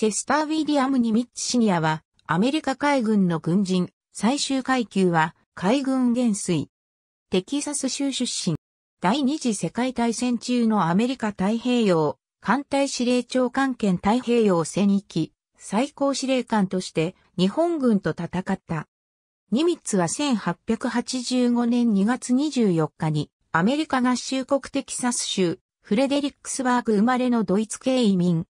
チェスター・ウィリアム・ニミッツ・シニアは、アメリカ海軍の軍人、最終階級は、海軍元帥。テキサス州出身。第二次世界大戦中のアメリカ太平洋、艦隊司令長官兼太平洋戦域、最高司令官として、日本軍と戦った。ニミッツは1885年2月24日に、アメリカ合衆国テキサス州、フレデリックスバーグ生まれのドイツ系移民、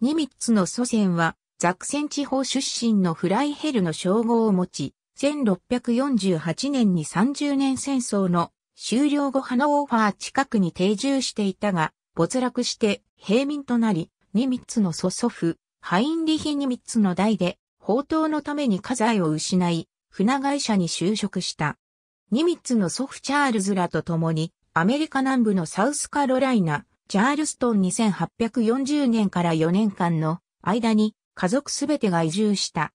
ニミッツの祖先は、ザクセン地方出身のフライヘルの称号を持ち、1648年に30年戦争の終了後ハノーファー近くに定住していたが、没落して平民となり、ニミッツの祖祖父、ハインリヒ・ニミッツの代で、宝刀のために家財を失い、船会社に就職した。ニミッツの祖父チャールズらと共に、アメリカ南部のサウスカロライナ、チャールストンに1840年から4年間の間に家族すべてが移住した。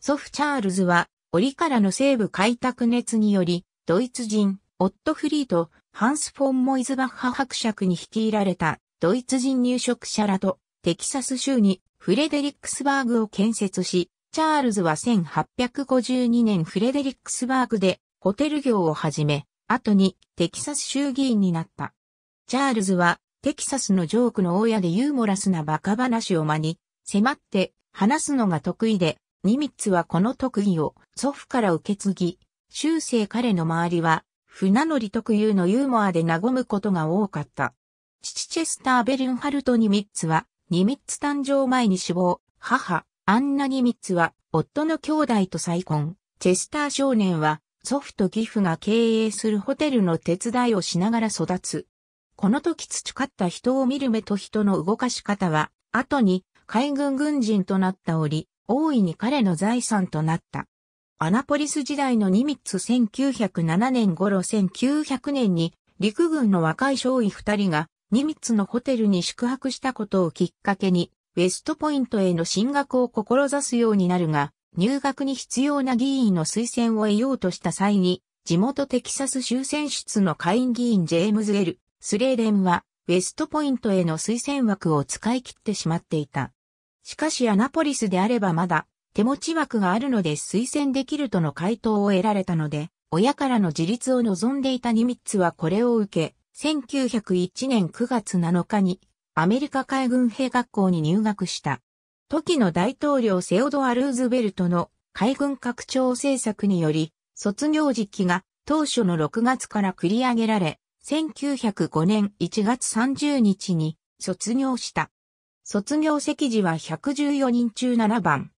祖父チャールズは、檻からの西部開拓熱により、ドイツ人、オットフリーとハンス・フォン・モイズバッハ伯爵に率いられたドイツ人入植者らとテキサス州にフレデリックスバーグを建設し、チャールズは1852年フレデリックスバーグでホテル業を始め、後にテキサス州議員になった。チャールズはテキサスのジョークの大家でユーモラスなバカ話を間に、迫って話すのが得意で、ニミッツはこの特技を祖父から受け継ぎ、終生彼の周りは、船乗り特有のユーモアで和むことが多かった。父チェスター・ベルンハルト・ニミッツは、ニミッツ誕生前に死亡、母、アンナ・ニミッツは、夫の兄弟と再婚。チェスター少年は、祖父と義父が経営するホテルの手伝いをしながら育つ。この時培った人を見る目と人の動かし方は、後に海軍軍人となった折、大いに彼の財産となった。アナポリス時代のニミッツ1907年頃1900年に陸軍の若い少尉二人がニミッツのホテルに宿泊したことをきっかけにウェストポイントへの進学を志すようになるが入学に必要な議員の推薦を得ようとした際に地元テキサス州選出の下院議員ジェームズ・エル・スレーデンは、ウェストポイントへの推薦枠を使い切ってしまっていた。しかしアナポリスであればまだ、手持ち枠があるので推薦できるとの回答を得られたので、親からの自立を望んでいたニミッツはこれを受け、1901年9月7日にアメリカ海軍兵学校に入学した。時の大統領セオドア・ルーズベルトの海軍拡張政策により、卒業時期が当初の6月から繰り上げられ、1905年1月30日に卒業した。卒業席時は114人中7番。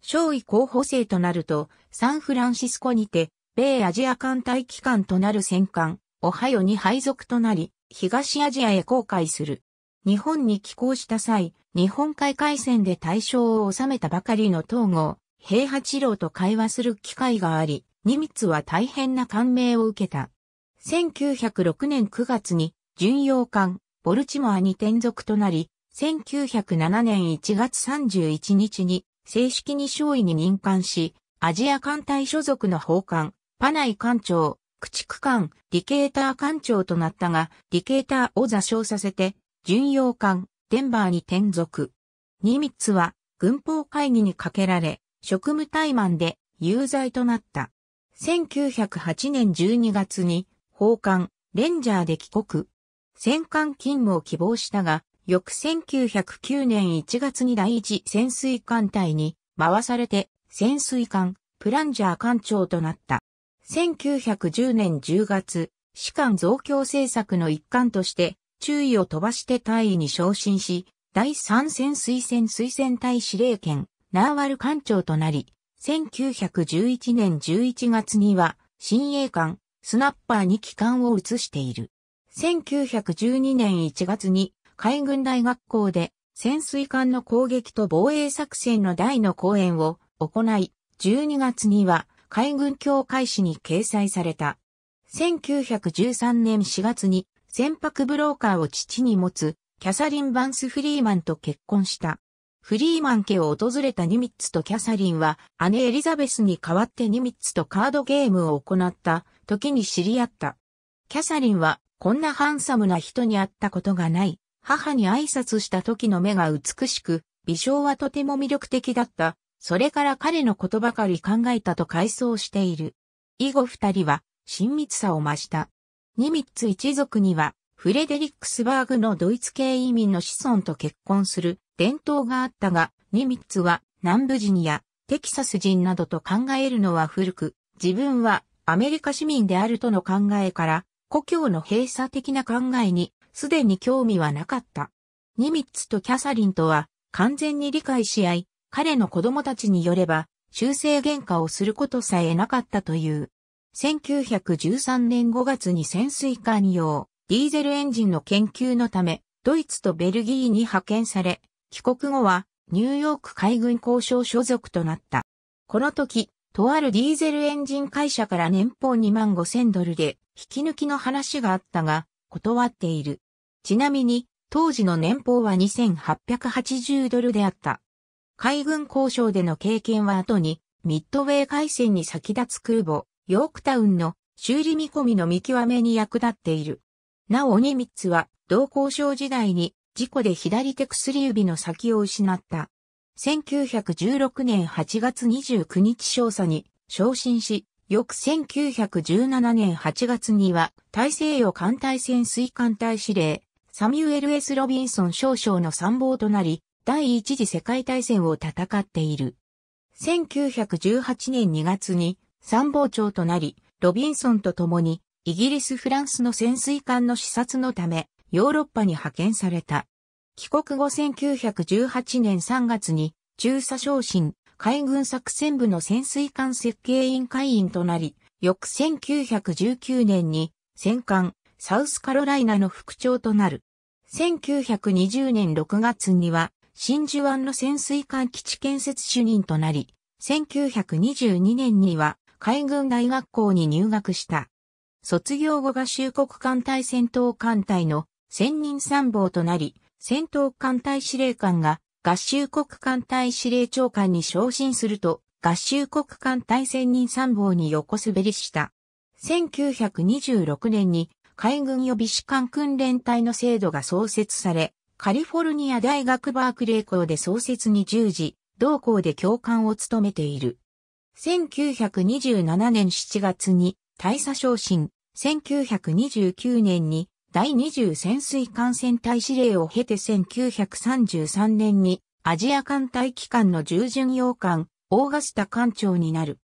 少尉候補生となると、サンフランシスコにて、米アジア艦隊機関となる戦艦、オハヨに配属となり、東アジアへ航海する。日本に寄港した際、日本海海戦で大象を収めたばかりの東郷、平八郎と会話する機会があり、ニミツは大変な感銘を受けた。1906年9月に巡洋艦ボルチモアに転属となり、1907年1月31日に正式に少尉に任官し、アジア艦隊所属の砲艦、パナイ艦長、駆逐艦、リケーター艦長となったが、リケーターを座礁させて、巡洋艦、デンバーに転属。ニミッツは、軍法会議にかけられ、職務怠慢で有罪となった。1908年12月に奉還、レンジャーで帰国。戦艦勤務を希望したが、翌1909年1月に第一潜水艦隊に回されて潜水艦プランジャー艦長となった。1910年10月、士官増強政策の一環として注意を飛ばして大員に昇進し、第三潜水船推薦隊司令権ナーワル艦長となり、1911年11月には新鋭艦スナッパーに機関を移している。1912年1月に海軍大学校で潜水艦の攻撃と防衛作戦の大の講演を行い、12月には海軍協会誌に掲載された。1913年4月に船舶ブローカーを父に持つキャサリン・バンス・フリーマンと結婚した。フリーマン家を訪れたニミッツとキャサリンは姉エリザベスに代わってニミッツとカードゲームを行った時に知り合った。キャサリンは、こんなハンサムな人に会ったことがない。母に挨拶した時の目が美しく、微笑はとても魅力的だった。それから彼のことばかり考えたと回想している。以後二人は親密さを増した。ニミッツ一族にはフレデリックスバーグのドイツ系移民の子孫と結婚する伝統があったが、ニミッツは南部人やテキサス人などと考えるのは古く、自分はアメリカ市民であるとの考えから、故郷の閉鎖的な考えに、すでに興味はなかった。ニミッツとキャサリンとは、完全に理解し合い、彼の子供たちによれば、修正喧嘩をすることさえなかったという。1913年5月に潜水艦用、ディーゼルエンジンの研究のため、ドイツとベルギーに派遣され、帰国後は、ニューヨーク海軍交渉所属となった。この時、とあるディーゼルエンジン会社から年俸2万5千ドルで引き抜きの話があったが、断っている。ちなみに、当時の年俸は2880ドルであった。海軍交渉での経験は後に、ミッドウェー海戦に先立つ空母、ヨークタウンの修理見込みの見極めに役立っている。なお、ニミッツは、同交渉時代に事故で左手薬指の先を失った。1916年8月29日少佐に昇進し、翌1917年8月には、大西洋艦隊潜水艦隊司令、サミュエル・ S・ ロビンソン少将の参謀となり、第一次世界大戦を戦っている。1918年2月に参謀長となり、ロビンソンと共にイギリス・フランスの潜水艦の視察のためヨーロッパに派遣された。帰国後1918年3月に中佐昇進海軍作戦部の潜水艦設計委員会員となり、翌1919年に戦艦サウスカロライナの副長となる。1920年6月には真珠湾の潜水艦基地建設主任となり、1922年には海軍大学校に入学した。卒業後が州国艦隊戦闘艦隊の専任参謀となり、戦闘艦隊司令官が合衆国艦隊司令長官に昇進すると、合衆国艦隊専任参謀に横滑りした。1926年に海軍予備士官訓練隊の制度が創設され、カリフォルニア大学バークレー校で創設に従事、同校で教官を務めている。1927年7月に大佐昇進、1929年に第20潜水艦船隊指令を経て1933年にアジア艦隊機関の従巡洋艦、オーガスタ艦長になる。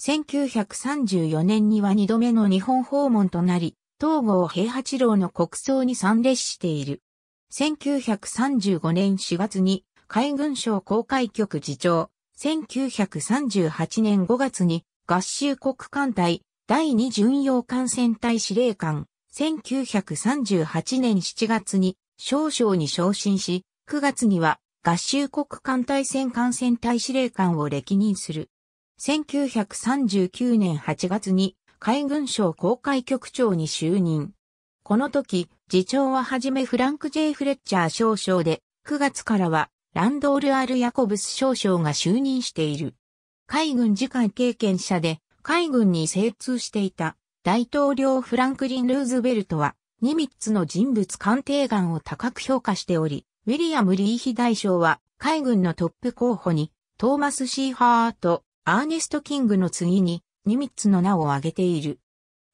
1934年には2度目の日本訪問となり、東郷平八郎の国葬に参列している。1935年4月に海軍省公開局次長、1938年5月に合衆国艦隊第2巡洋艦船隊司令官、1938年7月に少将に昇進し、9月には合衆国艦隊戦艦戦隊司令官を歴任する。1939年8月に海軍省公開局長に就任。この時、次長ははじめフランク・ジェイフレッチャー少将で、9月からはランドール・アル・ヤコブス少将が就任している。海軍次官経験者で、海軍に精通していた。大統領フランクリン・ルーズベルトは、ニミッツの人物鑑定眼を高く評価しており、ウィリアム・リーヒ大将は、海軍のトップ候補に、トーマス・シーハーと、アーネスト・キングの次に、ニミッツの名を挙げている。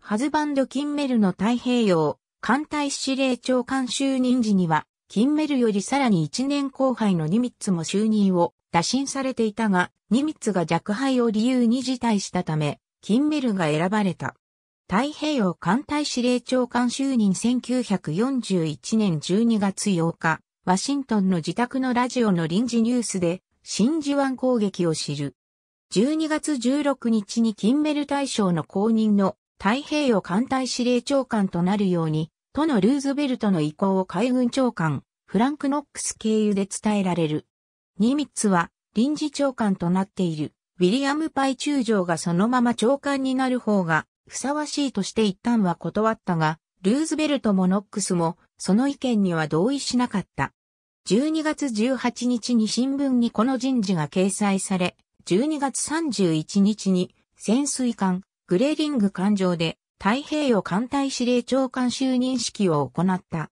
ハズバンド・キンメルの太平洋、艦隊司令長官就任時には、キンメルよりさらに1年後輩のニミッツも就任を打診されていたが、ニミッツが弱敗を理由に辞退したため、キンメルが選ばれた。太平洋艦隊司令長官就任1941年12月8日、ワシントンの自宅のラジオの臨時ニュースで、真珠湾攻撃を知る。12月16日に金メル大将の公認の太平洋艦隊司令長官となるように、都のルーズベルトの意向を海軍長官、フランク・ノックス経由で伝えられる。ニミッツは臨時長官となっているウィリアム・パイ中将がそのまま長官になる方がふさわしいとして一旦は断ったが、ルーズベルトもノックスもその意見には同意しなかった。12月18日に新聞にこの人事が掲載され、12月31日に潜水艦グレーリング艦上で太平洋艦隊司令長官就任式を行った。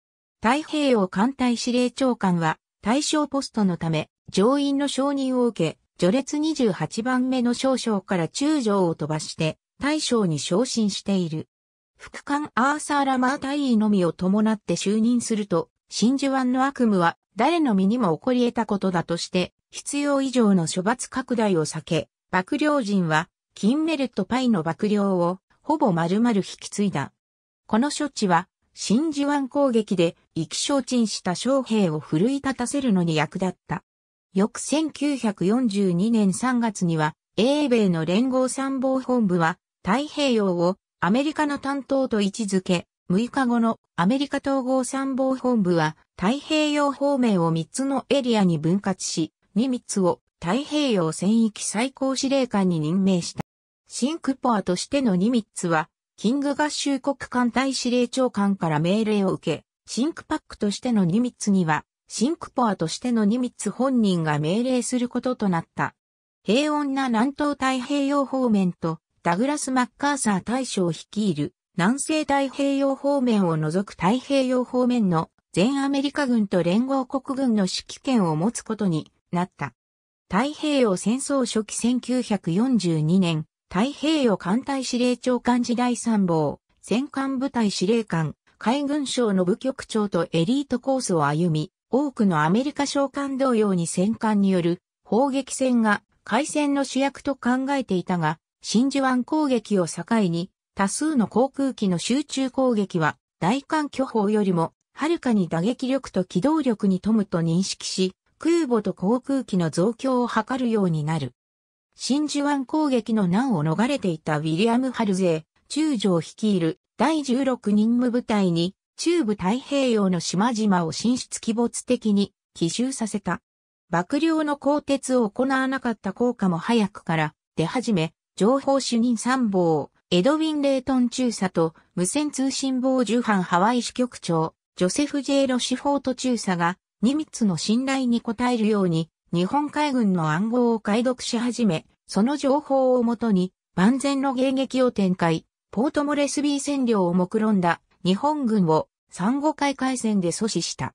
太平洋艦隊司令長官は対象ポストのため上院の承認を受け、序列28番目の少将から中将を飛ばして大将に昇進している。副官アーサー・ラマー大尉のみを伴って就任すると、真珠湾の悪夢は誰の身にも起こり得たことだとして、必要以上の処罰拡大を避け、幕僚人は、キンメルトパイの幕僚を、ほぼ丸々引き継いだ。この処置は、真珠湾攻撃で意気消沈した将兵を奮い立たせるのに役立った。翌1942年3月には、英米の連合参謀本部は太平洋をアメリカの担当と位置づけ、6日後のアメリカ統合参謀本部は太平洋方面を3つのエリアに分割し、ニミッツを太平洋戦域最高司令官に任命した。シンクポアとしてのニミッツは、キング合衆国艦隊司令長官から命令を受け、シンクパックとしてのニミッツには、シンクポアとしてのニミッツ本人が命令することとなった。平穏な南東太平洋方面とダグラス・マッカーサー大将率いる南西太平洋方面を除く太平洋方面の全アメリカ軍と連合国軍の指揮権を持つことになった。太平洋戦争初期1942年、太平洋艦隊司令長官時代参謀、戦艦部隊司令官、海軍省の部局長とエリートコースを歩み、多くのアメリカ将官同様に戦艦による砲撃戦が海戦の主役と考えていたが、真珠湾攻撃を境に、多数の航空機の集中攻撃は、大艦巨砲よりも、はるかに打撃力と機動力に富むと認識し、空母と航空機の増強を図るようになる。真珠湾攻撃の難を逃れていたウィリアム・ハルゼー、中将率いる第16任務部隊に、中部太平洋の島々を進出鬼没的に奇襲させた。爆僚の鋼鉄を行わなかった効果も早くから出始め、情報主任参謀、エドウィン・レイトン中佐と無線通信傍受班ハワイ支局長、ジョセフ・ジェイロシフォート中佐が、ニミッツの信頼に応えるように、日本海軍の暗号を解読し始め、その情報をもとに、万全の迎撃を展開、ポートモレスビー占領を目論んだ日本軍を三五海海戦で阻止した。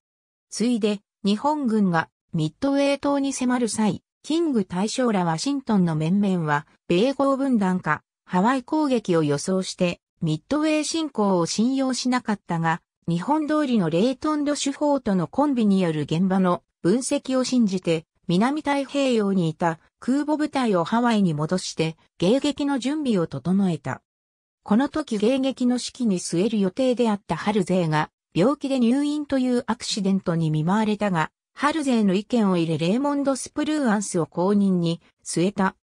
ついで、日本軍がミッドウェイ島に迫る際、キング大将らワシントンの面々は、米豪分断か、ハワイ攻撃を予想して、ミッドウェー進行を信用しなかったが、日本通りのレイトンド手法とのコンビによる現場の分析を信じて、南太平洋にいた空母部隊をハワイに戻して、迎撃の準備を整えた。この時迎撃の指揮に据える予定であったハルゼが、病気で入院というアクシデントに見舞われたが、ハルゼーの意見を入れレーモンド・スプルーアンスを公認に据えた。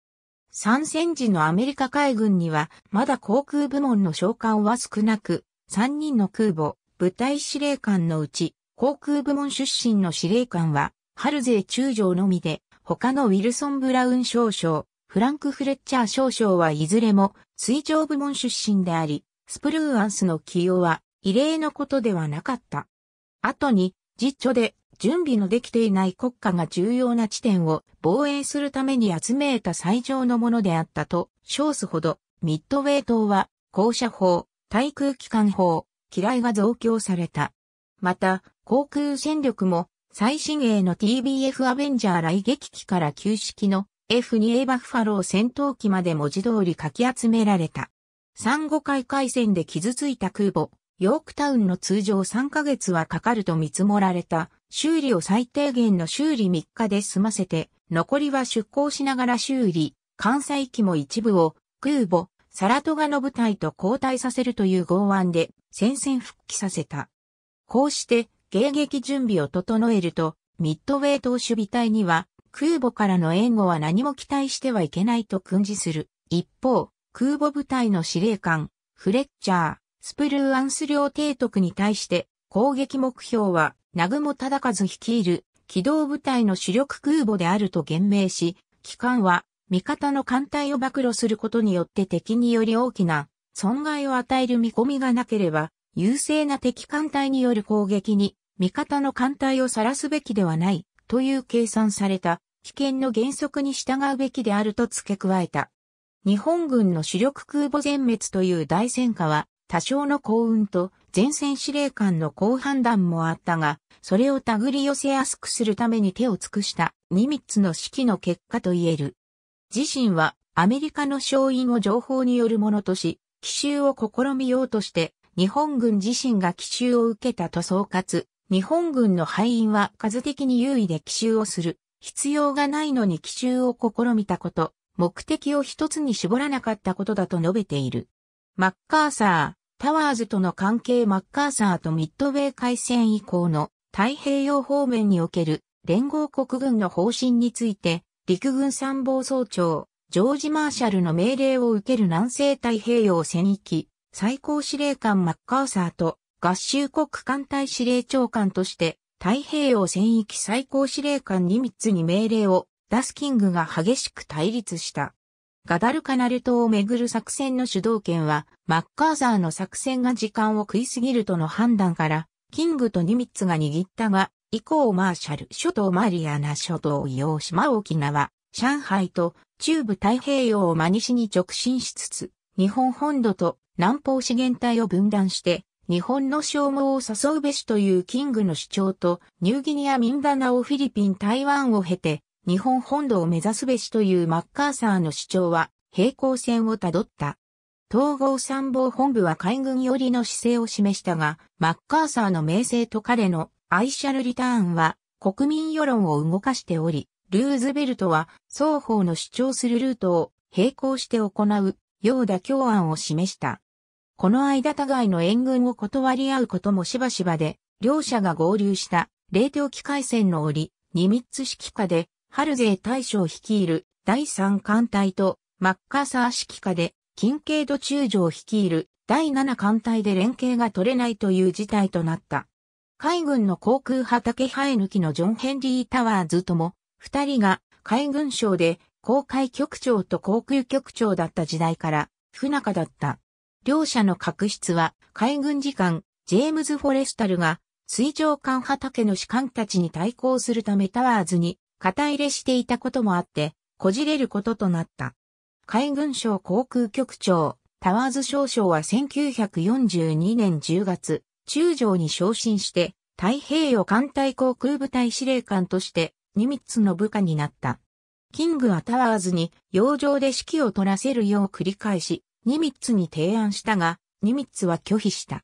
参戦時のアメリカ海軍には、まだ航空部門の召喚は少なく、3人の空母、部隊司令官のうち、航空部門出身の司令官は、ハルゼー中将のみで、他のウィルソン・ブラウン少将、フランク・フレッチャー少将はいずれも、水上部門出身であり、スプルーアンスの起用は、異例のことではなかった。後に、実著で、準備のできていない国家が重要な地点を防衛するために集めた最上のものであったと称すほど、ミッドウェイ島は降車砲、対空機関砲、機雷が増強された。また、航空戦力も最新鋭の TBF アベンジャー雷撃機から旧式の F2A バッファロー戦闘機まで文字通りかき集められた。産後海海戦で傷ついた空母、ヨークタウンの通常3ヶ月はかかると見積もられた修理を最低限の修理3日で済ませて、残りは出港しながら修理、関西機も一部を空母、サラトガの部隊と交代させるという合案で戦線復帰させた。こうして迎撃準備を整えると、ミッドウェー投手備隊には空母からの援護は何も期待してはいけないと訓示する。一方、空母部隊の司令官、フレッチャー、スプルーアンス領提督に対して攻撃目標は南雲忠和率いる機動部隊の主力空母であると言明し、機関は味方の艦隊を暴露することによって敵により大きな損害を与える見込みがなければ、優勢な敵艦隊による攻撃に味方の艦隊を晒すべきではないという計算された危険の原則に従うべきであると付け加えた。日本軍の主力空母全滅という大戦果は多少の幸運と前線司令官の好判断もあったが、それを手繰り寄せやすくするために手を尽くしたニミッツの指揮の結果と言える。自身はアメリカの勝因を情報によるものとし、奇襲を試みようとして、日本軍自身が奇襲を受けたと総括、日本軍の敗因は数的に優位で奇襲をする。必要がないのに奇襲を試みたこと、目的を一つに絞らなかったことだと述べている。マッカーサー。タワーズとの関係マッカーサーとミッドウェー海戦以降の太平洋方面における連合国軍の方針について、陸軍参謀総長、ジョージ・マーシャルの命令を受ける南西太平洋戦域、最高司令官マッカーサーと合衆国艦隊司令長官として、太平洋戦域最高司令官にミッツに命令を出すキングが激しく対立した。ガダルカナル島をめぐる作戦の主導権は、マッカーザーの作戦が時間を食いすぎるとの判断から、キングとニミッツが握ったが、以降マーシャル諸島マリアナ諸島洋島沖縄、上海と中部太平洋を真西に直進しつつ、日本本土と南方資源帯を分断して、日本の消耗を誘うべしというキングの主張と、ニューギニア・ミンダナオ・フィリピン・台湾を経て、日本本土を目指すべしというマッカーサーの主張は平行線をたどった。統合参謀本部は海軍寄りの姿勢を示したが、マッカーサーの名声と彼のアイシャルリターンは国民世論を動かしており、ルーズベルトは双方の主張するルートを並行して行うよう妥協案を示した。この間互いの援軍を断り合うこともしばしばで、両者が合流した冷凍機械戦の折、ニミッツ式下でハルゼー大将率いる第3艦隊とマッカーサー指揮下で近景度中将率いる第7艦隊で連携が取れないという事態となった。海軍の航空畑生え抜きのジョン・ヘンリー・タワーズとも、二人が海軍省で航海局長と航空局長だった時代から不仲だった。両者の確執は海軍次官ジェームズ・フォレスタルが水上艦畑の士官たちに対抗するためタワーズに肩入れしていたこともあって、こじれることとなった。海軍省航空局長、タワーズ少将は1942年10月、中将に昇進して、太平洋艦隊航空部隊司令官として、ニミッツの部下になった。キングはタワーズに、洋上で指揮を取らせるよう繰り返し、ニミッツに提案したが、ニミッツは拒否した。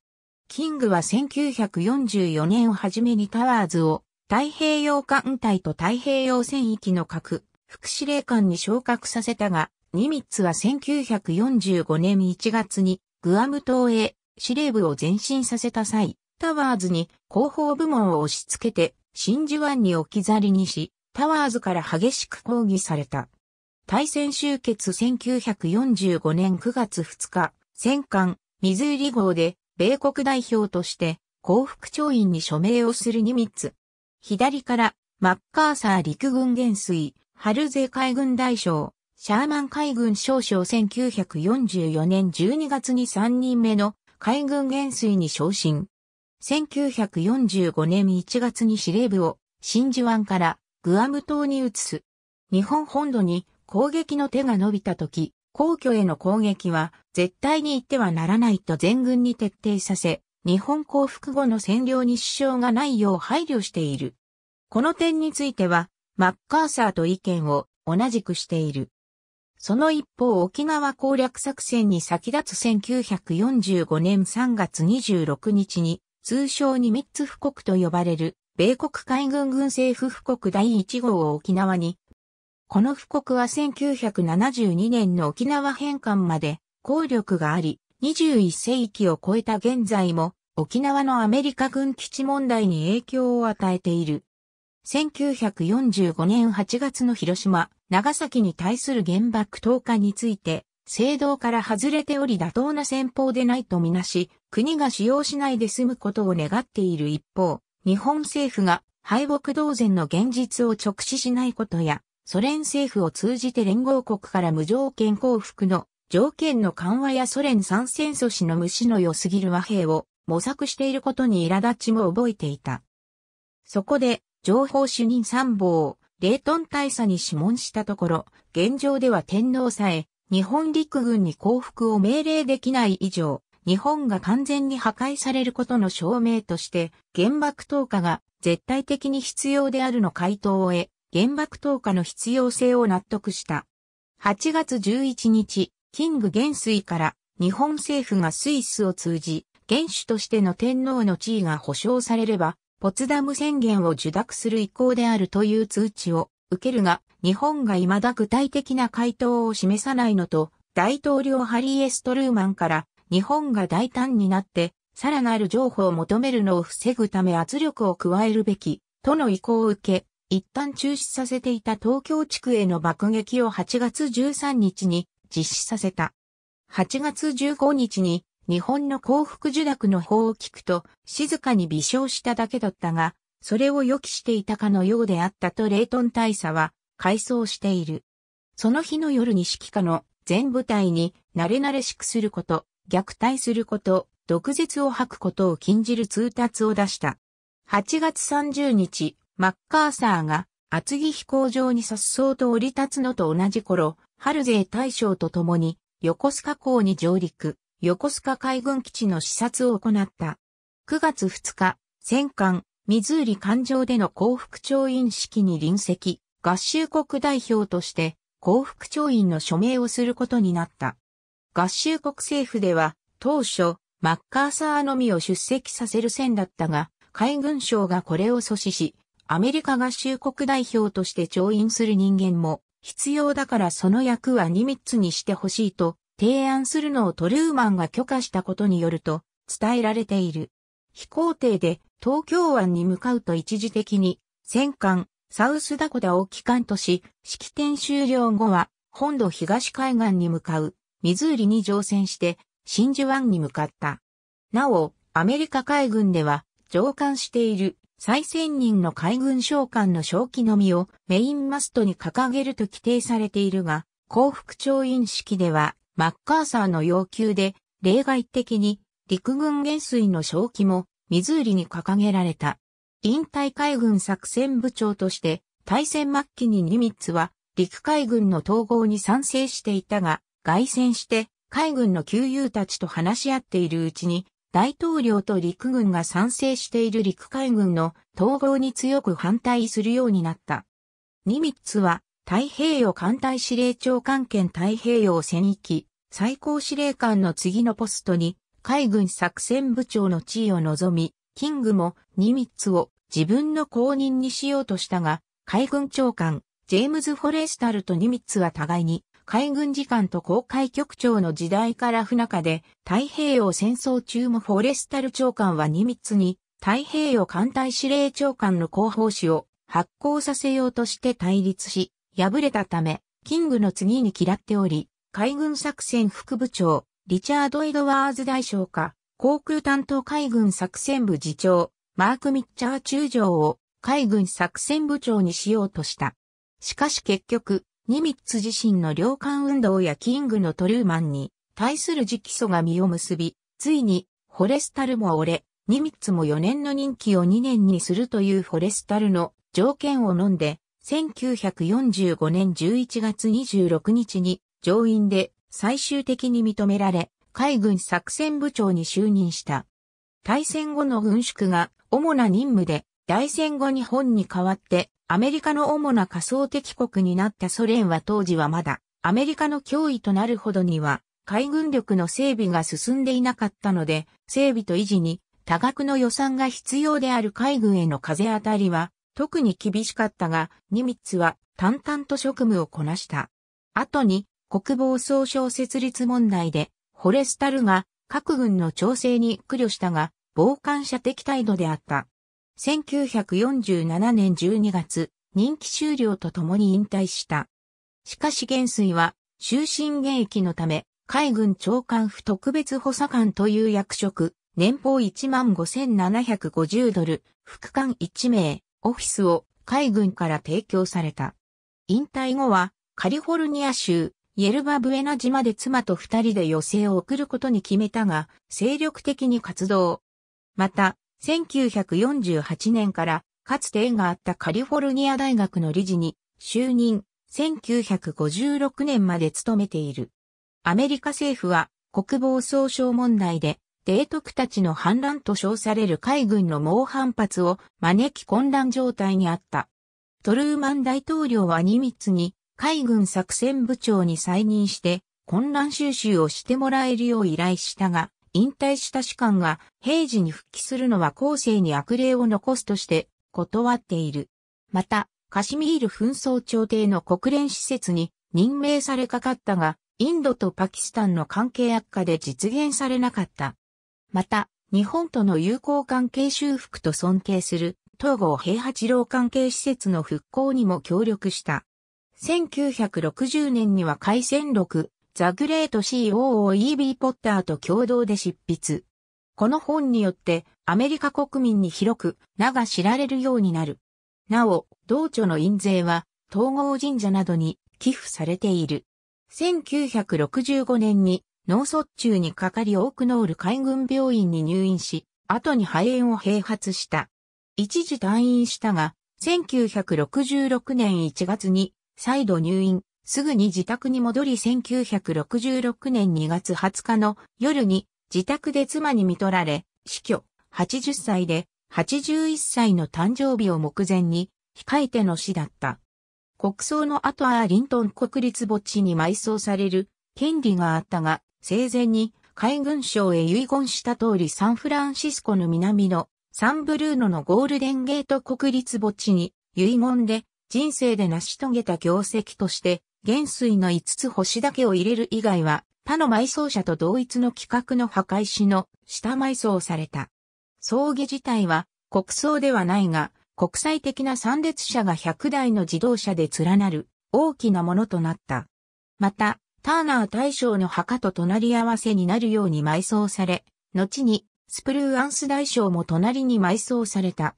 キングは1944年をはじめにタワーズを太平洋艦隊と太平洋戦域の核、副司令官に昇格させたが、ニミッツは1945年1月にグアム島へ司令部を前進させた際、タワーズに広報部門を押し付けて真珠湾に置き去りにし、タワーズから激しく抗議された。対戦終結1945年9月2日、戦艦、ミズーリ号で、米国代表として、幸福調印に署名をするニミッツ。左から、マッカーサー陸軍元帥、ハルゼ海軍大将、シャーマン海軍少将1944年12月に3人目の海軍元帥に昇進。1945年1月に司令部を真珠湾からグアム島に移す。日本本土に攻撃の手が伸びた時、皇居への攻撃は絶対に行ってはならないと全軍に徹底させ、日本降伏後の占領に支障がないよう配慮している。この点については、マッカーサーと意見を同じくしている。その一方沖縄攻略作戦に先立つ1945年3月26日に、通称に3つ布告と呼ばれる、米国海軍軍政府布告第1号を沖縄に、この布告は1972年の沖縄返還まで効力があり、21世紀を超えた現在も沖縄のアメリカ軍基地問題に影響を与えている。1945年8月の広島、長崎に対する原爆投下について、制度から外れており妥当な戦法でないとみなし、国が使用しないで済むことを願っている一方、日本政府が敗北同然の現実を直視しないことや、ソ連政府を通じて連合国から無条件降伏の条件の緩和やソ連参戦阻止の虫の良すぎる和平を模索していることに苛立ちも覚えていた。そこで、情報主任参謀、レイトン大佐に諮問したところ、現状では天皇さえ、日本陸軍に降伏を命令できない以上、日本が完全に破壊されることの証明として、原爆投下が絶対的に必要であるの回答を得、原爆投下の必要性を納得した。8月11日、キング元帥から日本政府がスイスを通じ、元首としての天皇の地位が保障されれば、ポツダム宣言を受諾する意向であるという通知を受けるが、日本が未だ具体的な回答を示さないのと、大統領ハリー・エストルーマンから日本が大胆になってさらなる譲歩を求めるのを防ぐため圧力を加えるべきとの意向を受け、一旦中止させていた東京地区への爆撃を8月13日に実施させた。8月15日に日本の幸福受諾の法を聞くと静かに微笑しただけだったが、それを予期していたかのようであったとレイトン大佐は回想している。その日の夜に指揮下の全部隊に慣れ慣れしくすること、虐待すること、毒舌を吐くことを禁じる通達を出した。8月30日、マッカーサーが厚木飛行場に颯爽と降り立つのと同じ頃、春勢大将と共に、横須賀港に上陸、横須賀海軍基地の視察を行った。9月2日、戦艦、ミズーリ艦上での幸福調印式に臨席、合衆国代表として幸福調印の署名をすることになった。合衆国政府では当初、マッカーサーのみを出席させる線だったが、海軍省がこれを阻止し、アメリカ合衆国代表として調印する人間も必要だからその役はニミッツにしてほしいと提案するのをトルーマンが許可したことによると伝えられている。飛行艇で東京湾に向かうと一時的に戦艦サウスダコダを機関とし、式典終了後は本土東海岸に向かうミズーリに乗船して真珠湾に向かった。なお、アメリカ海軍では上艦している再選人の海軍将官の正気のみをメインマストに掲げると規定されているが、幸福調印式では、マッカーサーの要求で、例外的に、陸軍元帥の正気も、ミズーリに掲げられた。引退海軍作戦部長として、大戦末期にニミッツは、陸海軍の統合に賛成していたが、外戦して、海軍の旧友たちと話し合っているうちに、大統領と陸軍が賛成している陸海軍の統合に強く反対するようになった。ニミッツは太平洋艦隊司令長官兼太平洋戦域最高司令官の次のポストに海軍作戦部長の地位を望み、キングもニミッツを自分の後任にしようとしたが、海軍長官、ジェームズ・フォレスタルとニミッツは互いに海軍次官と航海局長の時代から不仲で、太平洋戦争中もフォレスタル長官は二密に、太平洋艦隊司令長官の広報誌を発行させようとして対立し、敗れたため、キングの次に嫌っており、海軍作戦副部長、リチャード・エドワーズ大将か、航空担当海軍作戦部次長、マーク・ミッチャー中将を海軍作戦部長にしようとした。しかし結局、ニミッツ自身の領寒運動やキングのトルーマンに対する直訴が実を結び、ついに、フォレスタルも折れ、ニミッツも4年の任期を2年にするというフォレスタルの条件を飲んで、1945年11月26日に上院で最終的に認められ、海軍作戦部長に就任した。大戦後の軍縮が主な任務で、大戦後日本に代わってアメリカの主な仮想敵国になったソ連は当時はまだアメリカの脅威となるほどには海軍力の整備が進んでいなかったので整備と維持に多額の予算が必要である海軍への風当たりは特に厳しかったがニミッツは淡々と職務をこなした。後に国防総省設立問題でホレスタルが各軍の調整に苦慮したが傍観者的態度であった。1947年12月、任期終了とともに引退した。しかし元帥は、終身現役のため、海軍長官府特別補佐官という役職、年俸15,750ドル、副官1名、オフィスを海軍から提供された。引退後は、カリフォルニア州、イェルバブエナ島で妻と二人で余生を送ることに決めたが、精力的に活動。また、1948年から、かつて縁があったカリフォルニア大学の理事に就任、1956年まで務めている。アメリカ政府は国防総省問題で、提督たちの反乱と称される海軍の猛反発を招き混乱状態にあった。トルーマン大統領はニミッツに海軍作戦部長に再任して混乱収集をしてもらえるよう依頼したが、引退した士官が平時に復帰するのは後世に悪霊を残すとして断っている。また、カシミール紛争調停の国連施設に任命されかかったが、インドとパキスタンの関係悪化で実現されなかった。また、日本との友好関係修復と尊敬する東郷平八郎関係施設の復興にも協力した。1960年には海戦録ザ・グレート・ COOEB・ ポッターと共同で執筆。この本によってアメリカ国民に広く名が知られるようになる。なお、同著の印税は統合神社などに寄付されている。1965年に脳卒中にかかりオークノール海軍病院に入院し、後に肺炎を併発した。一時退院したが、1966年1月に再度入院、すぐに自宅に戻り1966年2月20日の夜に自宅で妻に見取られ、死去80歳で81歳の誕生日を目前に控えての死だった。国葬の後アーリントン国立墓地に埋葬される権利があったが、生前に海軍省へ遺言した通りサンフランシスコの南のサンブルーノのゴールデンゲート国立墓地に遺言で人生で成し遂げた業績として元帥の5つ星だけを入れる以外は、他の埋葬者と同一の規格の墓石の下埋葬された。葬儀自体は国葬ではないが、国際的な参列者が100台の自動車で連なる大きなものとなった。また、ターナー大将の墓と隣り合わせになるように埋葬され、後にスプルーアンス大将も隣に埋葬された。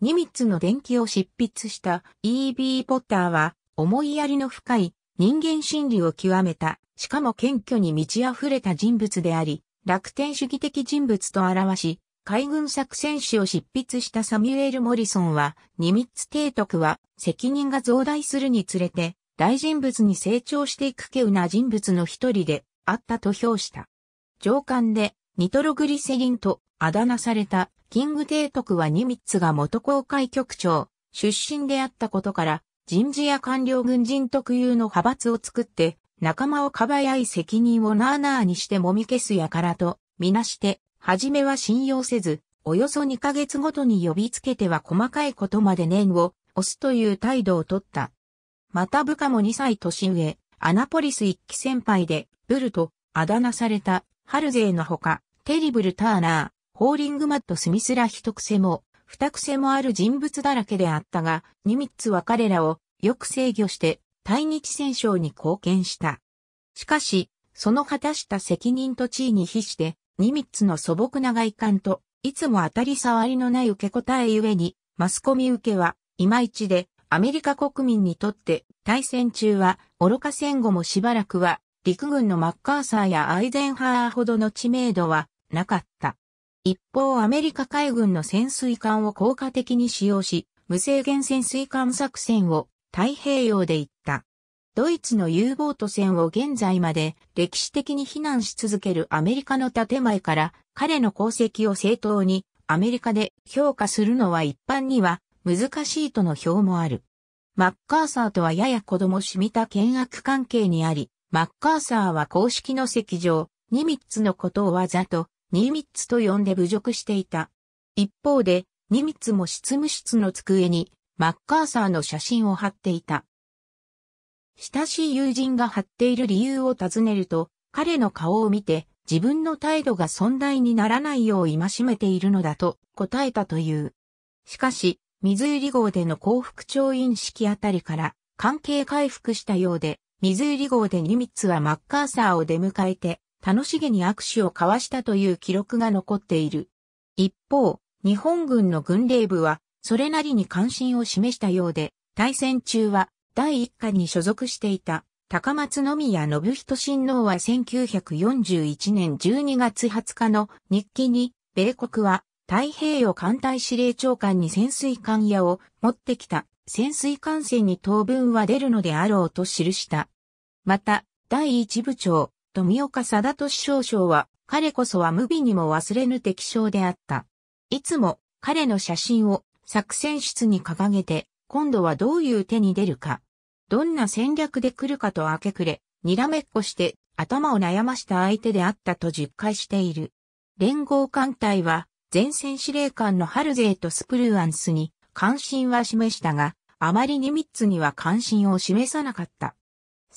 ニミッツの伝記を執筆した E.B. ポッターは、思いやりの深い人間心理を極めた、しかも謙虚に満ち溢れた人物であり、楽天主義的人物と表し、海軍作戦史を執筆したサミュエル・モリソンは、ニミッツ提督は、責任が増大するにつれて、大人物に成長していく稀有な人物の一人であったと評した。上官で、ニトログリセリンとあだ名された、キング提督はニミッツが元公開局長、出身であったことから、人事や官僚軍人特有の派閥を作って、仲間をかばやい責任をなあなあにしてもみ消すやからと、みなして、はじめは信用せず、およそ2ヶ月ごとに呼びつけては細かいことまで念を押すという態度をとった。また部下も2歳年上、アナポリス1期先輩で、ブルとあだ名された、ハルゼーのほか、テリブル・ターナー、ホーリングマット・スミスら一癖も二癖もある人物だらけであったが、ニミッツは彼らをよく制御して対日戦勝に貢献した。しかし、その果たした責任と地位に比して、ニミッツの素朴な外観と、いつも当たり障りのない受け答えゆえに、マスコミ受けは、いまいちで、アメリカ国民にとって、対戦中は、愚か戦後もしばらくは、陸軍のマッカーサーやアイゼンハワーほどの知名度は、なかった。一方アメリカ海軍の潜水艦を効果的に使用し、無制限潜水艦作戦を太平洋で行った。ドイツの U ボート船を現在まで歴史的に非難し続けるアメリカの建前から彼の功績を正当にアメリカで評価するのは一般には難しいとの評もある。マッカーサーとはやや子供しみた険悪関係にあり、マッカーサーは公式の席上、ニミッツのことをわざとニミッツと呼んで侮辱していた。一方で、ニミッツも執務室の机に、マッカーサーの写真を貼っていた。親しい友人が貼っている理由を尋ねると、彼の顔を見て、自分の態度が存在にならないよう戒めているのだと答えたという。しかし、水入り号での幸福調印式あたりから関係回復したようで、水入り号でニミッツはマッカーサーを出迎えて、楽しげに握手を交わしたという記録が残っている。一方、日本軍の軍令部は、それなりに関心を示したようで、対戦中は、第一課に所属していた、高松宮信人親王は1941年12月20日の日記に、米国は太平洋艦隊司令長官に潜水艦屋を持ってきた潜水艦船に当分は出るのであろうと記した。また、第一部長、富岡貞俊少将は、彼こそは無備にも忘れぬ敵将であった。いつも彼の写真を作戦室に掲げて、今度はどういう手に出るか。どんな戦略で来るかと明け暮れ、にらめっこして頭を悩ました相手であったと実感している。連合艦隊は前線司令官のハルゼーとスプルーアンスに関心は示したが、あまりに3つには関心を示さなかった。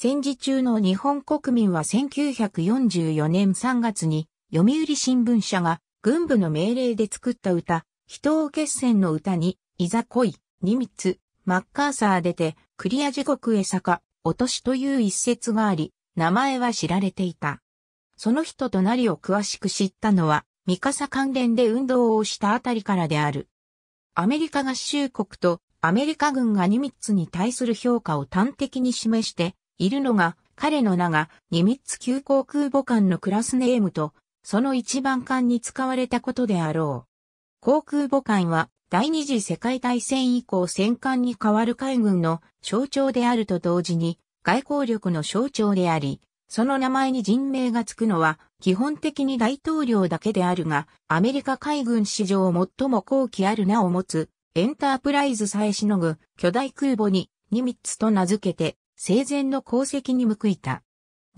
戦時中の日本国民は1944年3月に読売新聞社が軍部の命令で作った歌、人を決戦の歌に、いざいニミツ、マッカーサー出て、クリア地獄へ坂、落としという一節があり、名前は知られていた。その人となりを詳しく知ったのは、ミカサ関連で運動をしたあたりからである。アメリカ合衆国とアメリカ軍がニミッツに対する評価を端的に示して、いるのが、彼の名がニミッツ級航空母艦のクラスネームと、その一番艦に使われたことであろう。航空母艦は第二次世界大戦以降戦艦に代わる海軍の象徴であると同時に外交力の象徴であり、その名前に人名がつくのは基本的に大統領だけであるが、アメリカ海軍史上最も高貴ある名を持つエンタープライズさえしのぐ巨大空母にニミッツと名付けて生前の功績に報いた。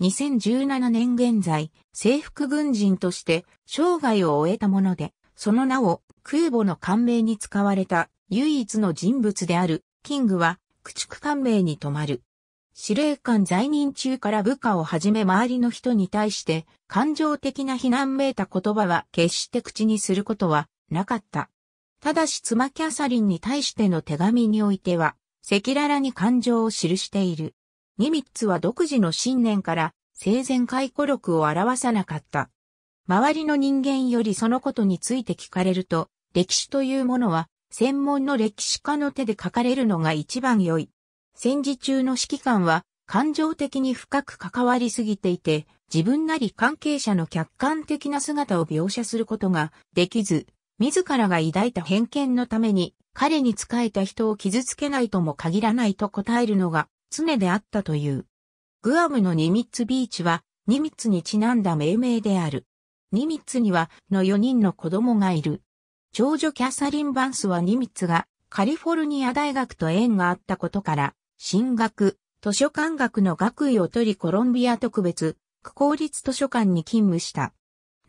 2017年現在、制服軍人として生涯を終えたもので、その名を空母の艦名に使われた唯一の人物であるキングは駆逐艦名に止まる。司令官在任中から部下をはじめ周りの人に対して感情的な非難めいた言葉は決して口にすることはなかった。ただし妻キャサリンに対しての手紙においては赤裸々に感情を記している。ニミッツは独自の信念から生前回顧録を表さなかった。周りの人間よりそのことについて聞かれると、歴史というものは専門の歴史家の手で書かれるのが一番良い。戦時中の指揮官は感情的に深く関わりすぎていて、自分なり関係者の客観的な姿を描写することができず、自らが抱いた偏見のために彼に仕えた人を傷つけないとも限らないと答えるのが常であったという。グアムのニミッツビーチは、ニミッツにちなんだ命名である。ニミッツには、の4人の子供がいる。長女キャサリン・バンスはニミッツが、カリフォルニア大学と縁があったことから、進学、図書館学の学位を取りコロンビア特別、区公立図書館に勤務した。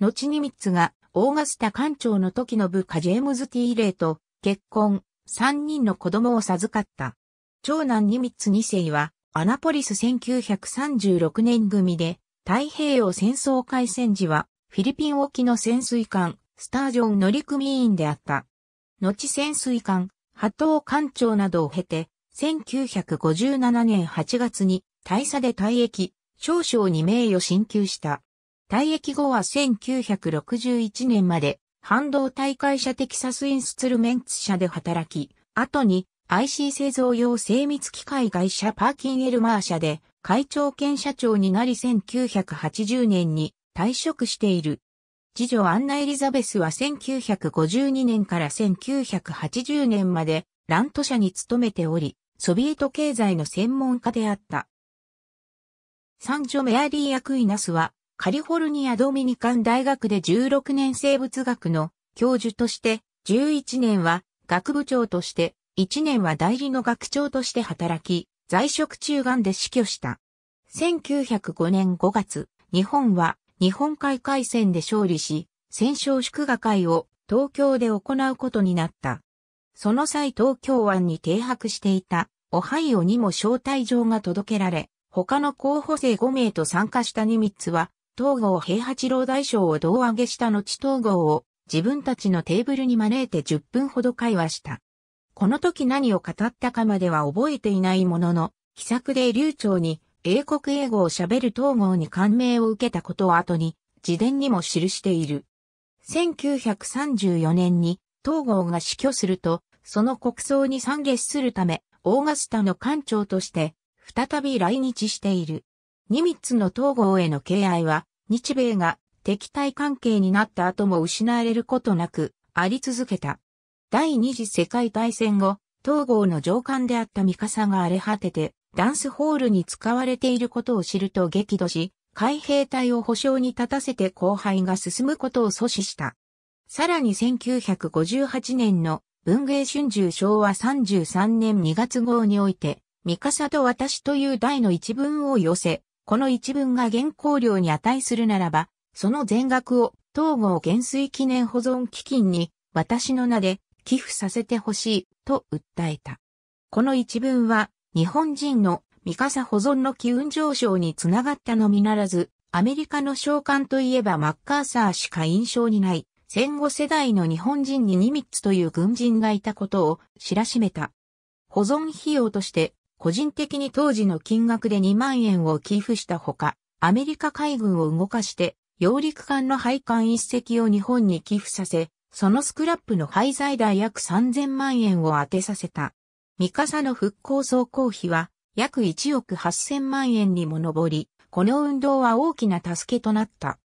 後ニミッツが、オーガスタ館長の時の部下ジェームズ・ティーレイと、結婚、3人の子供を授かった。長男ニミッツ2世は、アナポリス1936年組で、太平洋戦争開戦時は、フィリピン沖の潜水艦、スタージョン乗組員であった。後潜水艦、波頭艦長などを経て、1957年8月に大佐で退役、少々に名誉進級した。退役後は1961年まで半導体会社テキサスインスツルメンツ社で働き、後に IC 製造用精密機械会社パーキンエルマー社で会長兼社長になり1980年に退職している。次女アンナ・エリザベスは1952年から1980年までラント社に勤めており、ソビエト経済の専門家であった。三女メアリー・アクイナスはカリフォルニアドミニカン大学で16年生物学の教授として、11年は学部長として、1年は代理の学長として働き、在職中癌で死去した。1905年5月、日本は日本海海戦で勝利し、戦勝祝賀会を東京で行うことになった。その際東京湾に停泊していたオハイオにも招待状が届けられ、他の候補生5名と参加したニミッツは東郷平八郎大将を胴上げした後東郷を自分たちのテーブルに招いて10分ほど会話した。この時何を語ったかまでは覚えていないものの、気さくで流暢に英国英語を喋る東郷に感銘を受けたことを後に、自伝にも記している。1934年に東郷が死去すると、その国葬に参列するため、オーガスタの艦長として、再び来日している。ニミッツの統合への敬愛は、日米が敵対関係になった後も失われることなく、あり続けた。第二次世界大戦後、統合の上官であったミカサが荒れ果てて、ダンスホールに使われていることを知ると激怒し、海兵隊を保障に立たせて後輩が進むことを阻止した。さらに1958年の文芸春秋昭和33年2月号において、ミカサと私という題の一文を寄せ、この一文が原稿料に値するならば、その全額を統合減衰記念保存基金に私の名で寄付させてほしいと訴えた。この一文は日本人の三笠保存の機運上昇につながったのみならず、アメリカの召喚といえばマッカーサーしか印象にない戦後世代の日本人にニミッツという軍人がいたことを知らしめた。保存費用として個人的に当時の金額で2万円を寄付したほか、アメリカ海軍を動かして、揚陸艦の配艦一隻を日本に寄付させ、そのスクラップの廃材代約3000万円を当てさせた。ミカサの復興総工費は約1億8000万円にも上り、この運動は大きな助けとなった。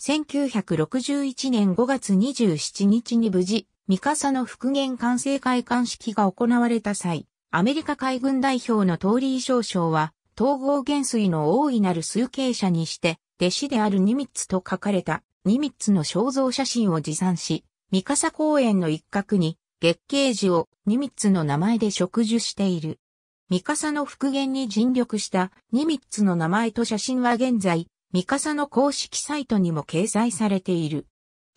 1961年5月27日に無事、ミカサの復元完成開館式が行われた際、アメリカ海軍代表のトーリー少将は、統合元帥の大いなる数形者にして、弟子であるニミッツと書かれたニミッツの肖像写真を持参し、三笠公園の一角に月桂樹をニミッツの名前で植樹している。三笠の復元に尽力したニミッツの名前と写真は現在、三笠の公式サイトにも掲載されている。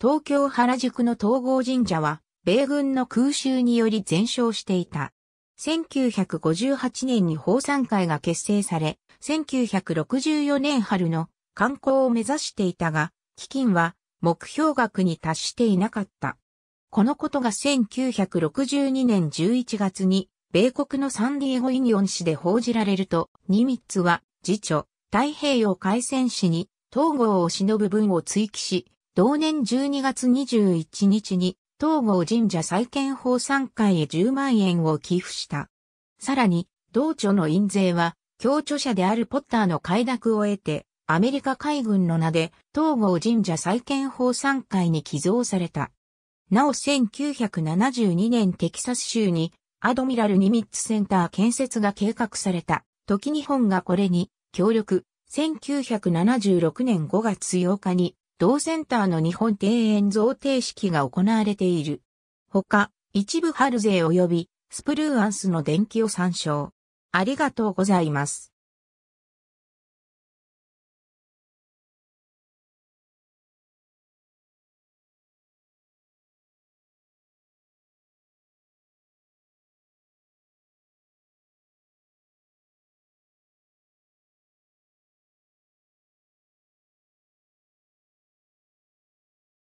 東京原宿の統合神社は、米軍の空襲により全焼していた。1958年に法産会が結成され、1964年春の観光を目指していたが、基金は目標額に達していなかった。このことが1962年11月に、米国のサンディエゴ・イニオン市で報じられると、ニミッツは、次女太平洋海戦士に、統合を忍ぶ分を追記し、同年12月21日に、東郷神社再建法参会へ10万円を寄付した。さらに、同著の印税は、協著者であるポッターの快諾を得て、アメリカ海軍の名で、東郷神社再建法参会に寄贈された。なお1972年テキサス州に、アドミラル・ニミッツセンター建設が計画された。時日本がこれに、協力、1976年5月8日に、同センターの日本庭園贈呈式が行われている。ほか、一部ハル及びスプルーアンスの電気を参照。ありがとうございます。